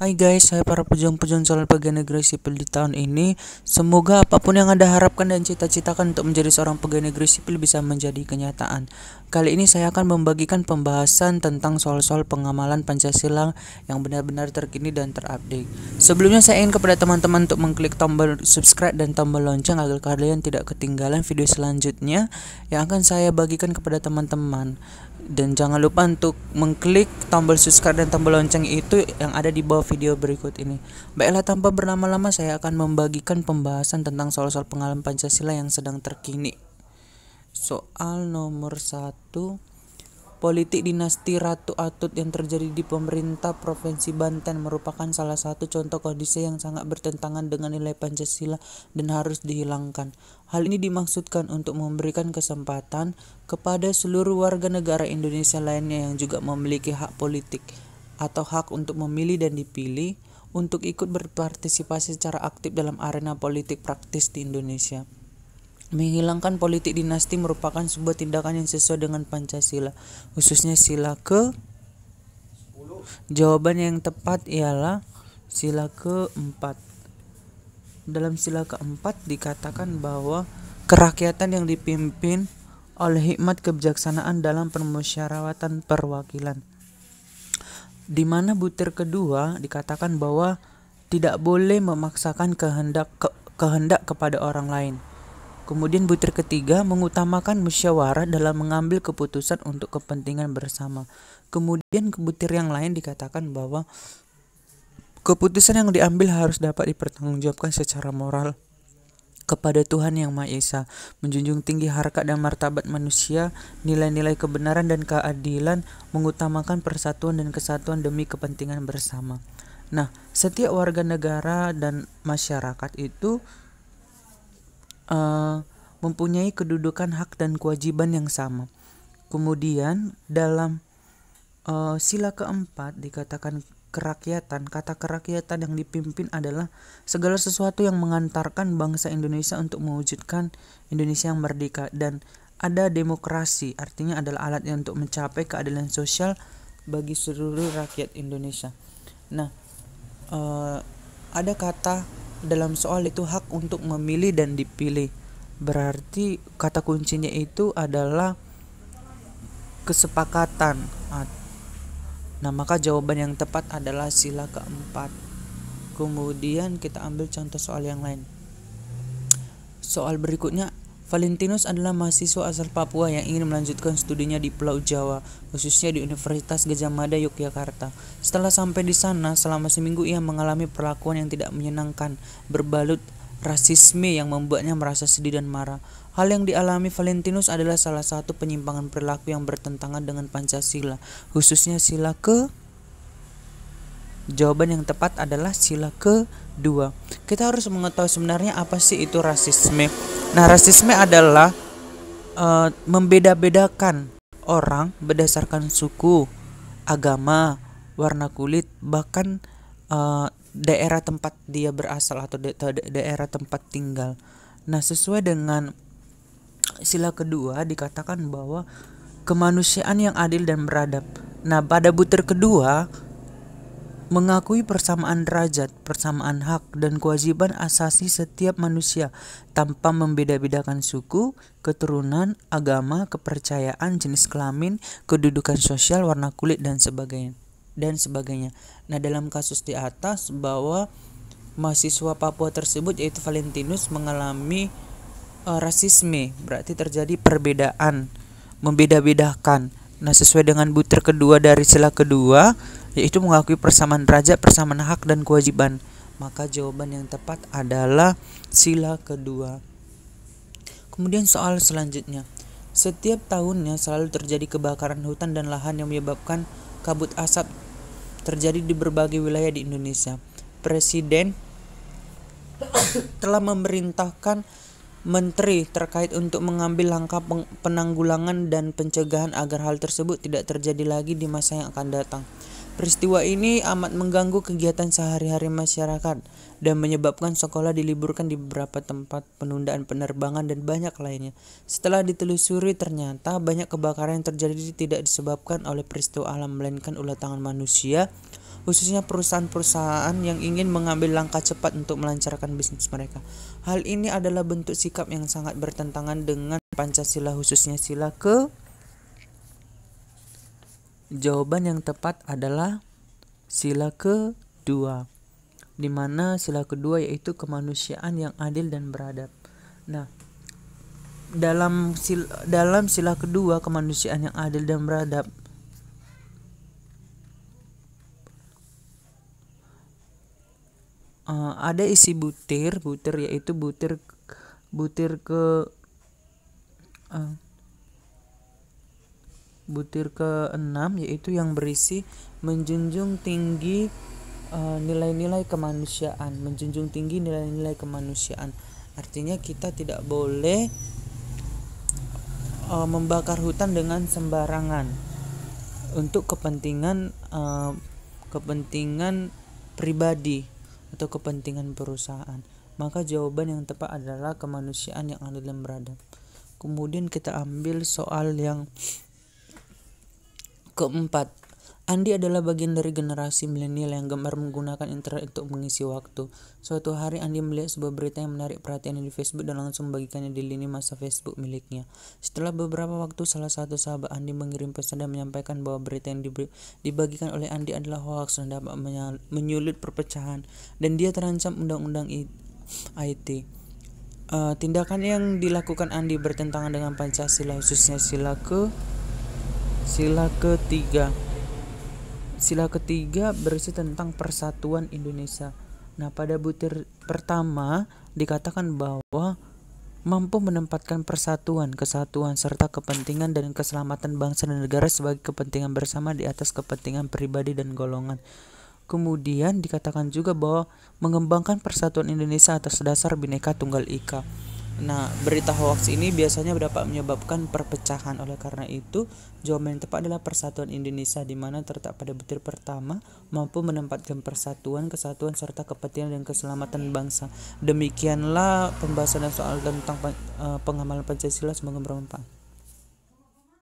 Hai guys, saya para pejuang-pejuang calon pegawai negeri sipil di tahun ini. Semoga apapun yang Anda harapkan dan cita-citakan untuk menjadi seorang pegawai negeri sipil bisa menjadi kenyataan. Kali ini saya akan membagikan pembahasan tentang soal-soal pengamalan Pancasila yang benar-benar terkini dan terupdate. Sebelumnya saya ingin kepada teman-teman untuk mengklik tombol subscribe dan tombol lonceng agar kalian tidak ketinggalan video selanjutnya yang akan saya bagikan kepada teman-teman dan jangan lupa untuk mengklik tombol subscribe dan tombol lonceng itu yang ada di bawah video berikut ini. Baiklah tanpa berlama-lama saya akan membagikan pembahasan tentang soal-soal pengalaman Pancasila yang sedang terkini. Soal nomor satu. Politik dinasti Ratu Atut yang terjadi di pemerintah Provinsi Banten merupakan salah satu contoh kondisi yang sangat bertentangan dengan nilai Pancasila dan harus dihilangkan. Hal ini dimaksudkan untuk memberikan kesempatan kepada seluruh warga negara Indonesia lainnya yang juga memiliki hak politik atau hak untuk memilih dan dipilih untuk ikut berpartisipasi secara aktif dalam arena politik praktis di Indonesia. Menghilangkan politik dinasti merupakan sebuah tindakan yang sesuai dengan Pancasila, khususnya sila ke Jawaban yang tepat ialah sila ke-4. Dalam sila ke-4 dikatakan bahwa kerakyatan yang dipimpin oleh hikmat kebijaksanaan dalam permusyawaratan perwakilan. Di mana butir kedua dikatakan bahwa tidak boleh memaksakan kehendak ke, kehendak kepada orang lain. Kemudian butir ketiga mengutamakan musyawarah dalam mengambil keputusan untuk kepentingan bersama. Kemudian butir yang lain dikatakan bahwa keputusan yang diambil harus dapat dipertanggungjawabkan secara moral kepada Tuhan Yang Maha Esa, menjunjung tinggi harkat dan martabat manusia, nilai-nilai kebenaran dan keadilan, mengutamakan persatuan dan kesatuan demi kepentingan bersama. Nah, setiap warga negara dan masyarakat itu Eh, mempunyai kedudukan hak dan kewajiban yang sama. Kemudian dalam uh, sila keempat dikatakan kerakyatan. Kata kerakyatan yang dipimpin adalah segala sesuatu yang mengantarkan bangsa Indonesia untuk mewujudkan Indonesia yang merdeka dan ada demokrasi, artinya adalah alat yang untuk mencapai keadilan sosial bagi seluruh rakyat Indonesia. Nah, uh, ada kata dalam soal itu hak untuk memilih dan dipilih. Berarti kata kuncinya itu adalah kesepakatan. Ah. Nah, maka jawaban yang tepat adalah sila keempat. Kemudian kita ambil contoh soal yang lain. Soal berikutnya Valentinus adalah mahasiswa asal Papua yang ingin melanjutkan studinya di Pulau Jawa, khususnya di Universitas Gajah Mada Yogyakarta. Setelah sampai di sana, selama seminggu ia mengalami perlakuan yang tidak menyenangkan, berbalut rasisme yang membuatnya merasa sedih dan marah. Hal yang dialami Valentinus adalah salah satu penyimpangan perilaku yang bertentangan dengan Pancasila, khususnya sila ke Jawaban yang tepat adalah sila kedua. Kita harus mengetahui sebenarnya apa sih itu rasisme. Nah, rasisme adalah uh, membeda-bedakan orang berdasarkan suku, agama, warna kulit, bahkan uh, daerah tempat dia berasal atau da da daerah tempat tinggal. Nah, sesuai dengan sila kedua dikatakan bahwa kemanusiaan yang adil dan beradab. Nah, pada butir kedua mengakui persamaan derajat, persamaan hak, dan kewajiban asasi setiap manusia tanpa membeda-bedakan suku, keturunan, agama, kepercayaan, jenis kelamin, kedudukan sosial, warna kulit, dan sebagainya. Dan sebagainya. Nah, dalam kasus di atas bahwa mahasiswa Papua tersebut yaitu Valentinus mengalami uh, rasisme, berarti terjadi perbedaan, membeda-bedakan Nah, sesuai dengan butir kedua dari sila kedua, yaitu mengakui persamaan derajat, persamaan hak, dan kewajiban. Maka jawaban yang tepat adalah sila kedua. Kemudian soal selanjutnya. Setiap tahunnya selalu terjadi kebakaran hutan dan lahan yang menyebabkan kabut asap terjadi di berbagai wilayah di Indonesia. Presiden telah memerintahkan menteri terkait untuk mengambil langkah penanggulangan dan pencegahan agar hal tersebut tidak terjadi lagi di masa yang akan datang. Peristiwa ini amat mengganggu kegiatan sehari-hari masyarakat dan menyebabkan sekolah diliburkan di beberapa tempat penundaan penerbangan dan banyak lainnya. Setelah ditelusuri ternyata banyak kebakaran yang terjadi tidak disebabkan oleh peristiwa alam melainkan ulah tangan manusia khususnya perusahaan-perusahaan yang ingin mengambil langkah cepat untuk melancarkan bisnis mereka. Hal ini adalah bentuk sikap yang sangat bertentangan dengan Pancasila khususnya sila ke Jawaban yang tepat adalah sila kedua, di mana sila kedua yaitu kemanusiaan yang adil dan beradab. Nah, dalam sila, dalam sila kedua kemanusiaan yang adil dan beradab uh, ada isi butir butir yaitu butir butir ke uh, butir ke-6 yaitu yang berisi menjunjung tinggi eh, nilai-nilai uh, kemanusiaan, menjunjung tinggi nilai-nilai kemanusiaan. Artinya kita tidak boleh uh, membakar hutan dengan sembarangan untuk kepentingan uh, kepentingan pribadi atau kepentingan perusahaan. Maka jawaban yang tepat adalah kemanusiaan yang adil dan beradab. Kemudian kita ambil soal yang Keempat, Andi adalah bagian dari generasi milenial yang gemar menggunakan internet untuk mengisi waktu. Suatu hari Andi melihat sebuah berita yang menarik perhatian di Facebook dan langsung membagikannya di lini masa Facebook miliknya. Setelah beberapa waktu, salah satu sahabat Andi mengirim pesan dan menyampaikan bahwa berita yang dibagikan oleh Andi adalah hoax dan dapat menyulut perpecahan dan dia terancam undang-undang IT. Uh, eh, tindakan yang dilakukan Andi bertentangan dengan Pancasila khususnya sila ke Sila ketiga. Sila ketiga berisi tentang persatuan Indonesia. Nah, pada butir pertama dikatakan bahwa mampu menempatkan persatuan, kesatuan, serta kepentingan dan keselamatan bangsa dan negara sebagai kepentingan bersama di atas kepentingan pribadi dan golongan. Kemudian dikatakan juga bahwa mengembangkan persatuan Indonesia atas dasar bineka Tunggal Ika. Nah, berita hoax ini biasanya dapat menyebabkan perpecahan. Oleh karena itu, jawaban yang tepat adalah persatuan Indonesia di mana terletak pada butir pertama mampu menempatkan persatuan, kesatuan serta kepentingan dan keselamatan bangsa. Demikianlah pembahasan soal tentang eh, pengamalan Pancasila semoga bermanfaat.